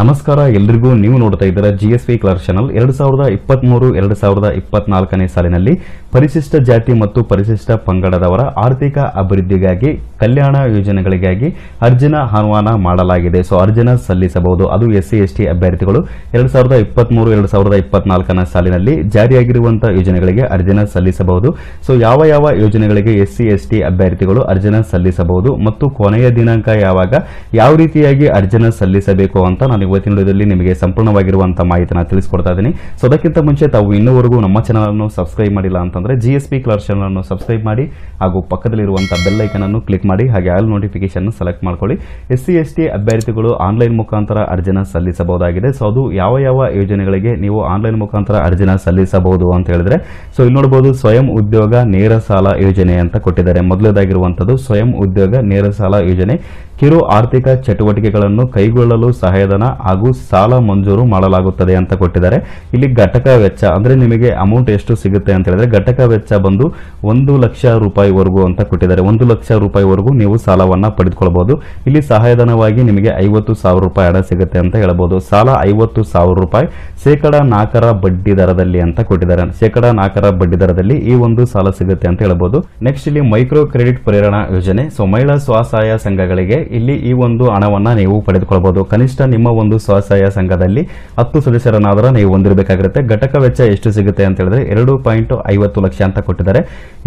ನಮಸ್ಕಾರ ಎಲ್ರಿಗೂ ನೀವು ನೋಡ್ತಾ ಇದ್ದೀರ ಜಿ ಎಸ್ ಕ್ಲರ್ ಚಾನಲ್ ಎರಡು ಸಾವಿರದ ಇಪ್ಪತ್ಮೂರು ಎರಡು ಸಾವಿರದ ಇಪ್ಪತ್ನಾಲ್ಕನೇ ಸಾಲಿನಲ್ಲಿ ಪರಿಶಿಷ್ಟ ಜಾತಿ ಮತ್ತು ಪರಿಶಿಷ್ಟ ಪಂಗಡದವರ ಆರ್ಥಿಕ ಅಭಿವೃದ್ಧಿಗಾಗಿ ಕಲ್ಯಾಣ ಯೋಜನೆಗಳಿಗಾಗಿ ಅರ್ಜಿನ ಆಹ್ವಾನ ಮಾಡಲಾಗಿದೆ ಸೊ ಅರ್ಜಿನ ಸಲ್ಲಿಸಬಹುದು ಅದು ಎಸ್ ಸಿ ಎಸ್ಟಿ ಅಭ್ಯರ್ಥಿಗಳು ಎರಡು ಸಾವಿರದ ಇಪ್ಪತ್ಮೂರು ಎರಡು ಸಾವಿರದ ಇಪ್ಪತ್ನಾಲ್ಕನೇ ಸಾಲಿನಲ್ಲಿ ಜಾರಿಯಾಗಿರುವಂತಹ ಯೋಜನೆಗಳಿಗೆ ಅರ್ಜಿನ ಸಲ್ಲಿಸಬಹುದು ಸೊ ಯಾವ ಯಾವ ಯೋಜನೆಗಳಿಗೆ ಎಸ್ ಸಿ ಎಸ್ಟಿ ಅಭ್ಯರ್ಥಿಗಳು ಅರ್ಜಿನ ಸಲ್ಲಿಸಬಹುದು ಮತ್ತು ಕೊನೆಯ ದಿನಾಂಕ ಯಾವಾಗ ಯಾವ ರೀತಿಯಾಗಿ ಅರ್ಜಿನ ಸಲ್ಲಿಸಬೇಕು ಅಂತ ನಾನು ಇವತ್ತಿನ ವಿಡಿಯೋದಲ್ಲಿ ನಿಮಗೆ ಸಂಪೂರ್ಣವಾಗಿರುವಂತಹ ಮಾಹಿತಿನ ತಿಳಿಸ್ಕೊಡ್ತಾ ಇದ್ದೀನಿ ಸೊ ಅದಕ್ಕಿಂತ ಮುಂಚೆ ತಾವು ಇನ್ನೂವರೆಗೂ ನಮ್ಮ ಅನ್ನು ಸಬ್ಸ್ಕ್ರೈಬ್ ಮಾಡಿಲ್ಲ ಅಂತಂದ್ರೆ ಜಿ ಎಸ್ ಪಿ ಕ್ಲರ್ ಅನ್ನು ಸಬ್ಸ್ಕ್ರೈಬ್ ಮಾಡಿ ಹಾಗೂ ಪಕ್ಕದಲ್ಲಿರುವಂತಹ ಬೆಲ್ ಅನ್ನು ಕ್ಲಿಕ್ ಮಾಡಿ ಹಾಗೆ ಆಲ್ ನೋಟಿಫಿಕೇಶನ್ ಸೆಲೆಕ್ಟ್ ಮಾಡ್ಕೊಳ್ಳಿ ಎಸ್ ಸಿ ಎಸ್ ಟಿ ಅಭ್ಯರ್ಥಿಗಳು ಆನ್ಲೈನ್ ಮುಖಾಂತರ ಅರ್ಜಿನ ಸಲ್ಲಿಸಬಹುದಾಗಿದೆ ಸೊ ಅದು ಯಾವ ಯಾವ ಯೋಜನೆಗಳಿಗೆ ನೀವು ಆನ್ಲೈನ್ ಮುಖಾಂತರ ಅರ್ಜಿನ ಸಲ್ಲಿಸಬಹುದು ಅಂತ ಹೇಳಿದ್ರೆ ಸೊ ಇಲ್ಲಿ ನೋಡಬಹುದು ಸ್ವಯಂ ಉದ್ಯೋಗ ನೇರ ಸಾಲ ಯೋಜನೆ ಅಂತ ಕೊಟ್ಟಿದ್ದಾರೆ ಮೊದಲದಾಗಿರುವಂತದ್ದು ಸ್ವಯಂ ಉದ್ಯೋಗ ನೇರ ಸಾಲ ಯೋಜನೆ ಕಿರು ಆರ್ಥಿಕ ಚಟುವಟಿಕೆಗಳನ್ನು ಕೈಗೊಳ್ಳಲು ಸಹಾಯಧನ ಹಾಗೂ ಸಾಲ ಮಂಜೂರು ಮಾಡಲಾಗುತ್ತದೆ ಅಂತ ಕೊಟ್ಟಿದ್ದಾರೆ ಇಲ್ಲಿ ಘಟಕ ವೆಚ್ಚ ಅಂದ್ರೆ ನಿಮಗೆ ಅಮೌಂಟ್ ಎಷ್ಟು ಸಿಗುತ್ತೆ ಅಂತ ಹೇಳಿದ್ರೆ ಘಟಕ ವೆಚ್ಚ ಬಂದು ಒಂದು ಲಕ್ಷ ರೂಪಾಯಿವರೆಗೂ ಅಂತ ಕೊಟ್ಟಿದ್ದಾರೆ ಒಂದು ಲಕ್ಷ ರೂಪಾಯಿವರೆಗೂ ನೀವು ಸಾಲವನ್ನ ಪಡೆದುಕೊಳ್ಬಹುದು ಇಲ್ಲಿ ಸಹಾಯಧನವಾಗಿ ನಿಮಗೆ ಐವತ್ತು ಸಾವಿರ ರೂಪಾಯಿ ಹಣ ಸಿಗುತ್ತೆ ಅಂತ ಹೇಳಬಹುದು ಸಾಲ ಐವತ್ತು ಸಾವಿರ ರೂಪಾಯಿ ಶೇಕಡ ನಾಲ್ಕರ ಬಡ್ಡಿ ದರದಲ್ಲಿ ಅಂತ ಕೊಟ್ಟಿದ್ದಾರೆ ಶೇಕಡ ನಾಲ್ಕರ ಬಡ್ಡಿ ದರದಲ್ಲಿ ಈ ಒಂದು ಸಾಲ ಸಿಗುತ್ತೆ ಅಂತ ಹೇಳಬಹುದು ನೆಕ್ಸ್ಟ್ ಇಲ್ಲಿ ಮೈಕ್ರೋ ಕ್ರೆಡಿಟ್ ಪ್ರೇರಣಾ ಯೋಜನೆ ಸೊ ಮಹಿಳಾ ಸ್ವಸಹಾಯ ಸಂಘಗಳಿಗೆ ಇಲ್ಲಿ ಈ ಒಂದು ಹಣವನ್ನು ನೀವು ಪಡೆದುಕೊಳ್ಳಬಹುದು ಕನಿಷ್ಠ ನಿಮ್ಮ ಒಂದು ಸ್ವಸಹಾಯ ಸಂಘದಲ್ಲಿ ಹತ್ತು ಸದಸ್ಯರನ್ನಾದರೂ ನೀವು ಹೊಂದಿರಬೇಕಾಗಿರುತ್ತೆ ಘಟಕ ವೆಚ್ಚ ಎಷ್ಟು ಸಿಗುತ್ತೆ ಅಂತ ಹೇಳಿದ್ರೆ ಎರಡು ಪಾಯಿಂಟ್ ಐವತ್ತು ಲಕ್ಷ ಅಂತ ಕೊಟ್ಟಿದ್ದಾರೆ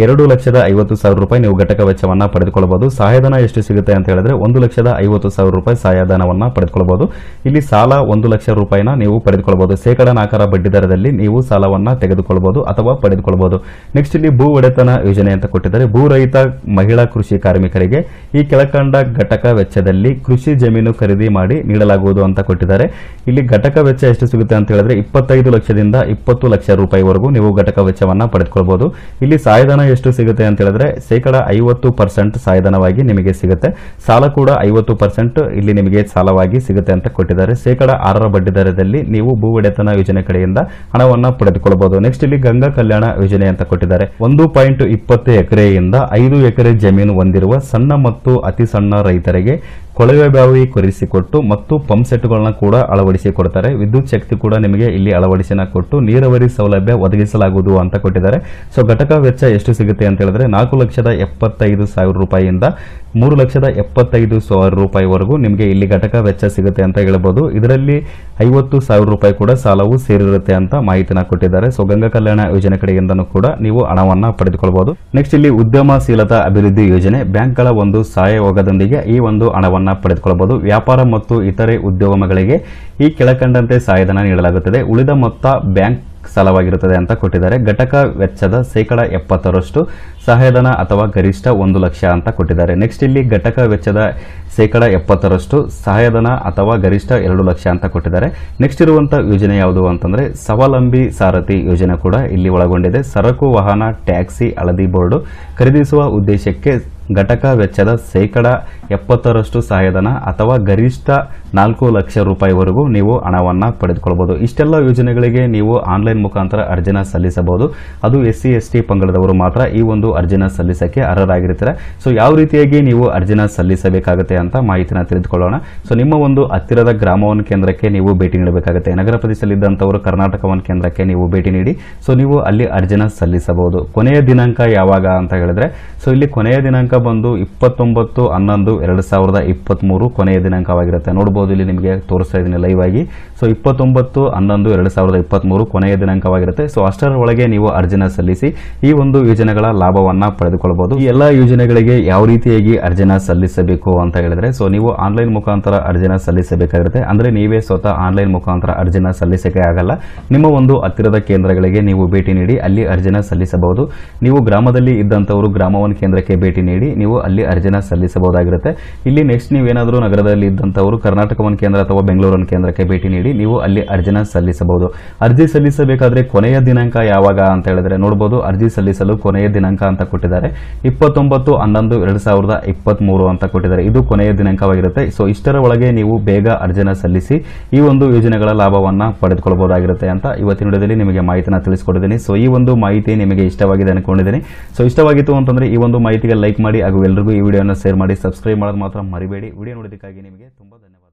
ಎರಡು ಲಕ್ಷದ ಐವತ್ತು ಸಾವಿರ ರೂಪಾಯಿ ನೀವು ಘಟಕ ವೆಚ್ಚವನ್ನು ಪಡೆದುಕೊಳ್ಳಬಹುದು ಸಹಾಯಧನ ಎಷ್ಟು ಸಿಗುತ್ತೆ ಅಂತ ಹೇಳಿದ್ರೆ ಒಂದು ಲಕ್ಷದ ಐವತ್ತು ಸಾವಿರ ರೂಪಾಯಿ ಸಹಾಯಧನವನ್ನ ಪಡೆದುಕೊಳ್ಳಬಹುದು ಇಲ್ಲಿ ಸಾಲ ಒಂದು ಲಕ್ಷ ರೂಪಾಯಿನ ನೀವು ಪಡೆದುಕೊಳ್ಳಬಹುದು ಶೇಕಡಾ ನಾಲ್ಕರ ಬಡ್ಡಿ ದರದಲ್ಲಿ ನೀವು ಸಾಲವನ್ನು ತೆಗೆದುಕೊಳ್ಳಬಹುದು ಅಥವಾ ಪಡೆದುಕೊಳ್ಳಬಹುದು ನೆಕ್ಸ್ಟ್ ಇಲ್ಲಿ ಭೂ ಒಡೆತನ ಯೋಜನೆ ಅಂತ ಕೊಟ್ಟಿದ್ದಾರೆ ಭೂ ರಹಿತ ಮಹಿಳಾ ಕೃಷಿ ಕಾರ್ಮಿಕರಿಗೆ ಈ ಕೆಳಕಂಡ ಘಟಕ ವೆಚ್ಚದಲ್ಲಿ ಕೃಷಿ ಜಮೀನು ಖರೀದಿ ಮಾಡಿ ನೀಡಲಾಗುವುದು ಅಂತ ಕೊಟ್ಟಿದ್ದಾರೆ ಇಲ್ಲಿ ಘಟಕ ವೆಚ್ಚ ಎಷ್ಟು ಸಿಗುತ್ತೆ ಅಂತ ಹೇಳಿದ್ರೆ ಇಪ್ಪತ್ತೈದು ಲಕ್ಷದಿಂದ ಇಪ್ಪತ್ತು ಲಕ್ಷ ರೂಪಾಯಿವರೆಗೂ ನೀವು ಘಟಕ ವೆಚ್ಚವನ್ನ ಪಡೆದುಕೊಳ್ಬಹುದು ಇಲ್ಲಿ ಸಾಯಧನ ಎಷ್ಟು ಸಿಗುತ್ತೆ ಅಂತ ಹೇಳಿದ್ರೆ ಶೇಕಡ ಐವತ್ತು ಪರ್ಸೆಂಟ್ ಸಾಯಧನವಾಗಿ ನಿಮಗೆ ಸಿಗುತ್ತೆ ಸಾಲ ಕೂಡ ಐವತ್ತು ಪರ್ಸೆಂಟ್ ಇಲ್ಲಿ ನಿಮಗೆ ಸಾಲವಾಗಿ ಸಿಗುತ್ತೆ ಅಂತ ಕೊಟ್ಟಿದ್ದಾರೆ ಶೇಕಡ ಆರರ ಬಡ್ಡಿ ದರದಲ್ಲಿ ನೀವು ಭೂ ಒಡೆತನ ಯೋಜನೆ ಕಡೆಯಿಂದ ಹಣವನ್ನು ಪಡೆದುಕೊಳ್ಳಬಹುದು ನೆಕ್ಸ್ಟ್ ಇಲ್ಲಿ ಗಂಗಾ ಕಲ್ಯಾಣ ಯೋಜನೆ ಅಂತ ಕೊಟ್ಟಿದ್ದಾರೆ ಒಂದು ಪಾಯಿಂಟ್ ಇಪ್ಪತ್ತು ಎಕರೆಯಿಂದ ಐದು ಎಕರೆ ಜಮೀನು ಹೊಂದಿರುವ ಸಣ್ಣ ಮತ್ತು ಅತಿ ಸಣ್ಣ ರೈತರ करेंगे ಕೊಳವೆ ಬಾವಿ ಕೊರಿಸಿಕೊಟ್ಟು ಮತ್ತು ಪಂಪ್ ಸೆಟ್ಗಳನ್ನ ಕೂಡ ಅಳವಡಿಸಿಕೊಡ್ತಾರೆ ವಿದ್ಯುತ್ ಶಕ್ತಿ ಕೂಡ ನಿಮಗೆ ಇಲ್ಲಿ ಅಳವಡಿಸಿನ ಕೊಟ್ಟು ನೀರಾವರಿ ಸೌಲಭ್ಯ ಒದಗಿಸಲಾಗುವುದು ಅಂತ ಕೊಟ್ಟಿದ್ದಾರೆ ಸೊ ಘಟಕ ವೆಚ್ಚ ಎಷ್ಟು ಸಿಗುತ್ತೆ ಅಂತ ಹೇಳಿದ್ರೆ ನಾಲ್ಕು ಲಕ್ಷದ ಎಪ್ಪತ್ತೈದು ಸಾವಿರ ರೂಪಾಯಿಯಿಂದ ಮೂರು ಲಕ್ಷದ ಎಪ್ಪತ್ತೈದು ಸಾವಿರ ರೂಪಾಯಿವರೆಗೂ ನಿಮಗೆ ಇಲ್ಲಿ ಘಟಕ ವೆಚ್ಚ ಸಿಗುತ್ತೆ ಅಂತ ಹೇಳಬಹುದು ಇದರಲ್ಲಿ ಐವತ್ತು ಸಾವಿರ ರೂಪಾಯಿ ಕೂಡ ಸಾಲವು ಸೇರಿರುತ್ತೆ ಅಂತ ಮಾಹಿತಿನ ಕೊಟ್ಟಿದ್ದಾರೆ ಸೊ ಗಂಗಾ ಕಲ್ಯಾಣ ಯೋಜನೆ ಕಡೆಯಿಂದನೂ ಕೂಡ ನೀವು ಹಣವನ್ನು ಪಡೆದುಕೊಳ್ಬಹುದು ನೆಕ್ಸ್ಟ್ ಇಲ್ಲಿ ಉದ್ಯಮಶೀಲತಾ ಅಭಿವೃದ್ಧಿ ಯೋಜನೆ ಬ್ಯಾಂಕ್ಗಳ ಒಂದು ಸಹಯೋಗದೊಂದಿಗೆ ಈ ಒಂದು ಹಣವನ್ನು ಪಡೆದುಕೊಳ್ಳಬಹುದು ವ್ಯಾಪಾರ ಮತ್ತು ಇತರೆ ಉದ್ಯೋಗಗಳಿಗೆ ಈ ಕೆಳಕಂಡಂತೆ ಸಹಾಯಧನ ನೀಡಲಾಗುತ್ತದೆ ಉಳಿದ ಮೊತ್ತ ಬ್ಯಾಂಕ್ ಸಾಲವಾಗಿರುತ್ತದೆ ಅಂತ ಕೊಟ್ಟಿದ್ದಾರೆ ಘಟಕ ವೆಚ್ಚದ ಶೇಕಡ ಎಪ್ಪತ್ತರಷ್ಟು ಸಹಾಯಧನ ಅಥವಾ ಗರಿಷ್ಠ ಒಂದು ಲಕ್ಷ ಅಂತ ಕೊಟ್ಟಿದ್ದಾರೆ ನೆಕ್ಸ್ಟ್ ಇಲ್ಲಿ ಘಟಕ ವೆಚ್ಚದ ಶೇಕಡ ಎಪ್ಪತ್ತರಷ್ಟು ಸಹಾಯಧನ ಅಥವಾ ಗರಿಷ್ಠ ಎರಡು ಲಕ್ಷ ಅಂತ ಕೊಟ್ಟಿದ್ದಾರೆ ನೆಕ್ಸ್ಟ್ ಇರುವಂಥ ಯೋಜನೆ ಯಾವುದು ಅಂತಂದರೆ ಸ್ವಾವಲಂಬಿ ಸಾರಥಿ ಯೋಜನೆ ಕೂಡ ಇಲ್ಲಿ ಒಳಗೊಂಡಿದೆ ಸರಕು ವಾಹನ ಟ್ಯಾಕ್ಸಿ ಹಳದಿ ಬೋರ್ಡು ಖರೀದಿಸುವ ಉದ್ದೇಶಕ್ಕೆ ಘಟಕ ವೆಚ್ಚದ ಶೇಕಡ ಎಪ್ಪತ್ತರಷ್ಟು ಸಹಾಯಧನ ಅಥವಾ ಗರಿಷ್ಠ ನಾಲ್ಕು ಲಕ್ಷ ರೂಪಾಯಿವರೆಗೂ ನೀವು ಹಣವನ್ನು ಪಡೆದುಕೊಳ್ಬೋದು ಇಷ್ಟೆಲ್ಲ ಯೋಜನೆಗಳಿಗೆ ನೀವು ಆನ್ಲೈನ್ ಮುಖಾಂತರ ಅರ್ಜಿನ ಸಲ್ಲಿಸಬಹುದು ಅದು ಎಸ್ ಸಿ ಎಸ್ ಟಿ ಪಂಗಡದವರು ಮಾತ್ರ ಈ ಒಂದು ಅರ್ಜಿನ ಸಲ್ಲಿಸಕ್ಕೆ ಅರ್ಹರಾಗಿರ್ತಾರೆ ಸೊ ಯಾವ ರೀತಿಯಾಗಿ ನೀವು ಅರ್ಜಿನ ಸಲ್ಲಿಸಬೇಕಾಗುತ್ತೆ ಅಂತ ಮಾಹಿತಿನ ತಿಳಿದುಕೊಳ್ಳೋಣ ಸೊ ನಿಮ್ಮ ಒಂದು ಹತ್ತಿರದ ಗ್ರಾಮವನ್ ಕೇಂದ್ರಕ್ಕೆ ನೀವು ಭೇಟಿ ನೀಡಬೇಕಾಗುತ್ತೆ ನಗರ ಪ್ರದೇಶದಲ್ಲಿದ್ದಂಥವರು ಕರ್ನಾಟಕವನ್ ಕೇಂದ್ರಕ್ಕೆ ನೀವು ಭೇಟಿ ನೀಡಿ ಸೊ ನೀವು ಅಲ್ಲಿ ಅರ್ಜಿನ ಸಲ್ಲಿಸಬಹುದು ಕೊನೆಯ ದಿನಾಂಕ ಯಾವಾಗ ಅಂತ ಹೇಳಿದ್ರೆ ಸೊ ಇಲ್ಲಿ ಕೊನೆಯ ದಿನಾಂಕ ಬಂದು ಇಪ್ಪತ್ತೊಂಬತ್ತು ಹನ್ನೊಂದು ಎರಡು ಸಾವಿರದ ಮೂರು ಕೊನೆಯ ದಿನಾಂಕವಾಗಿರುತ್ತೆ ನೋಡಬಹುದು ಇಲ್ಲಿ ನಿಮಗೆ ತೋರಿಸ್ತಾ ಇದ್ದೀನಿ ಲೈವ್ ಆಗಿ ಸೊ ಇಪ್ಪತ್ತೊಂಬತ್ತು ಹನ್ನೊಂದು ಎರಡು ಸಾವಿರದ ಮೂರು ಕೊನೆಯ ದಿನಾಂಕವಾಗಿರುತ್ತೆ ಸೊ ಅಷ್ಟರ ಒಳಗೆ ನೀವು ಅರ್ಜಿನ ಸಲ್ಲಿಸಿ ಈ ಒಂದು ಯೋಜನೆಗಳ ಲಾಭವನ್ನ ಪಡೆದುಕೊಳ್ಳಬಹುದು ಈ ಎಲ್ಲ ಯೋಜನೆಗಳಿಗೆ ಯಾವ ರೀತಿಯಾಗಿ ಅರ್ಜಿನ ಸಲ್ಲಿಸಬೇಕು ಅಂತ ಹೇಳಿದ್ರೆ ಸೊ ನೀವು ಆನ್ಲೈನ್ ಮುಖಾಂತರ ಅರ್ಜಿನ ಸಲ್ಲಿಸಬೇಕಾಗಿರುತ್ತೆ ಅಂದ್ರೆ ನೀವೇ ಸ್ವತಃ ಆನ್ಲೈನ್ ಮುಖಾಂತರ ಅರ್ಜಿನ ಸಲ್ಲಿಸಕ್ಕೆ ಆಗಲ್ಲ ನಿಮ್ಮ ಒಂದು ಹತ್ತಿರದ ಕೇಂದ್ರಗಳಿಗೆ ನೀವು ಭೇಟಿ ನೀಡಿ ಅಲ್ಲಿ ಅರ್ಜಿನ ಸಲ್ಲಿಸಬಹುದು ನೀವು ಗ್ರಾಮದಲ್ಲಿ ಇದ್ದಂತವರು ಗ್ರಾಮವನ್ ಕೇಂದ್ರಕ್ಕೆ ಭೇಟಿ ನೀಡಿ ನೀವು ಅಲ್ಲಿ ಅರ್ಜಿನ ಸಲ್ಲಿಸಬಹುದಾಗಿರುತ್ತೆ ಇಲ್ಲಿ ನೆಕ್ಸ್ಟ್ ನೀವು ಏನಾದರೂ ನಗರದಲ್ಲಿ ಇದ್ದಂಥವರು ಕರ್ನಾಟಕ ಒನ್ ಕೇಂದ್ರ ಅಥವಾ ಬೆಂಗಳೂರು ಕೇಂದ್ರಕ್ಕೆ ಭೇಟಿ ನೀಡಿ ನೀವು ಅಲ್ಲಿ ಅರ್ಜಿನ ಸಲ್ಲಿಸಬಹುದು ಅರ್ಜಿ ಸಲ್ಲಿಸಬೇಕಾದ್ರೆ ಕೊನೆಯ ದಿನಾಂಕ ಯಾವಾಗ ಅಂತ ಹೇಳಿದ್ರೆ ನೋಡಬಹುದು ಅರ್ಜಿ ಸಲ್ಲಿಸಲು ಕೊನೆಯ ದಿನಾಂಕ ಅಂತ ಕೊಟ್ಟಿದ್ದಾರೆ ಇಪ್ಪತ್ತೊಂಬತ್ತು ಹನ್ನೊಂದು ಎರಡ್ ಸಾವಿರದ ಇಪ್ಪತ್ತ್ ಮೂರು ಅಂತ ಕೊಟ್ಟಿದ್ದಾರೆ ಇದು ಕೊನೆಯ ದಿನಾಂಕವಾಗಿರುತ್ತೆ ಸೊ ಇಷ್ಟರ ಒಳಗೆ ನೀವು ಬೇಗ ಅರ್ಜಿನ ಸಲ್ಲಿಸಿ ಈ ಒಂದು ಯೋಜನೆಗಳ ಲಾಭವನ್ನ ಪಡೆದುಕೊಳ್ಳಬಹುದಾಗಿರುತ್ತೆ ಅಂತ ಇವತ್ತಿನ ವಿಡಿಯೋದಲ್ಲಿ ನಿಮಗೆ ಮಾಹಿತಿನ ತಿಳಿಸಿಕೊಂಡಿದ್ದೀನಿ ಸೊ ಈ ಒಂದು ಮಾಹಿತಿ ನಿಮಗೆ ಇಷ್ಟವಾಗಿದೆ ಅನ್ಕೊಂಡಿದ್ದೀನಿ ಸೊ ಇಷ್ಟವಾಗಿತ್ತು ಅಂತಂದ್ರೆ ಈ ಒಂದು ಮಾಹಿತಿಗೆ ಲೈಕ್ ಮಾಡಿ ಮಾಡಿ ಹಾಗೂ ಎಲ್ರಿಗೂ ಈ ವಿಡಿಯೋನ ಶೇರ್ ಮಾಡಿ ಸಬ್ಸ್ಕ್ರೈಬ್ ಮಾಡೋದು ಮಾತ್ರ ಮರಿಬೇಡಿ ವಿಡಿಯೋ ನೋಡೋದಕ್ಕಾಗಿ ನಿಮಗೆ ತುಂಬಾ ಧನ್ಯವಾದ